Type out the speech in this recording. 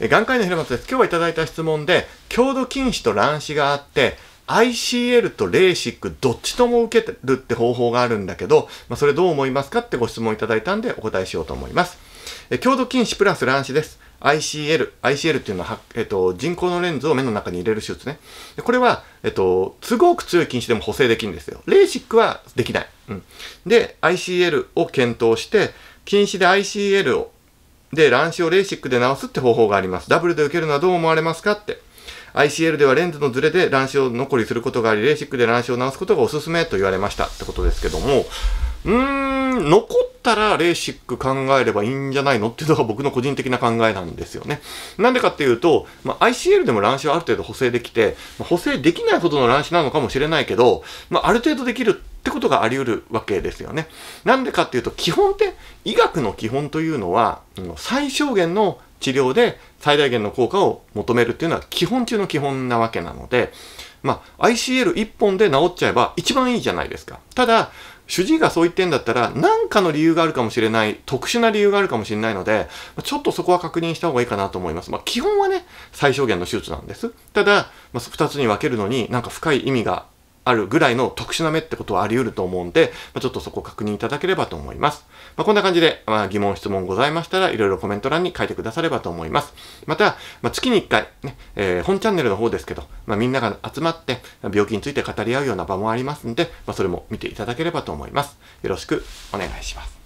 眼科医の平松です。今日はいただいた質問で、強度近視と乱視があって、ICL とレーシックどっちとも受けるって方法があるんだけど、まあ、それどう思いますかってご質問いただいたんでお答えしようと思います。え強度近視プラス乱視です。ICL。ICL っていうのは、えっと、人工のレンズを目の中に入れる手術ね。これは、えっと、都合く強い近視でも補正できるんですよ。レーシックはできない。うん。で、ICL を検討して、近視で ICL をで、乱視をレーシックで治すって方法があります。ダブルで受けるのはどう思われますかって。ICL ではレンズのズレで乱視を残りすることがあり、レーシックで乱視を治すことがおすすめと言われましたってことですけども、うーん、残ったらレーシック考えればいいんじゃないのっていうのが僕の個人的な考えなんですよね。なんでかっていうと、まあ、ICL でも乱視はある程度補正できて、まあ、補正できないほどの乱視なのかもしれないけど、まあ、ある程度できるってってことがあり得るわけですよね。なんでかっていうと、基本って、医学の基本というのは、最小限の治療で最大限の効果を求めるっていうのは基本中の基本なわけなので、まあ、ICL1 本で治っちゃえば一番いいじゃないですか。ただ、主治医がそう言ってんだったら、何かの理由があるかもしれない、特殊な理由があるかもしれないので、ちょっとそこは確認した方がいいかなと思います。まあ、基本はね、最小限の手術なんです。ただ、まあ、2つに分けるのになんか深い意味があるぐらいの特殊な目ってことはあり得ると思うんで、まちょっとそこ確認いただければと思います。まあ、こんな感じで、まあ、疑問、質問ございましたら、いろいろコメント欄に書いてくださればと思います。また、ま月に1回、ね、えー、本チャンネルの方ですけど、まみんなが集まって、病気について語り合うような場もありますんで、まそれも見ていただければと思います。よろしくお願いします。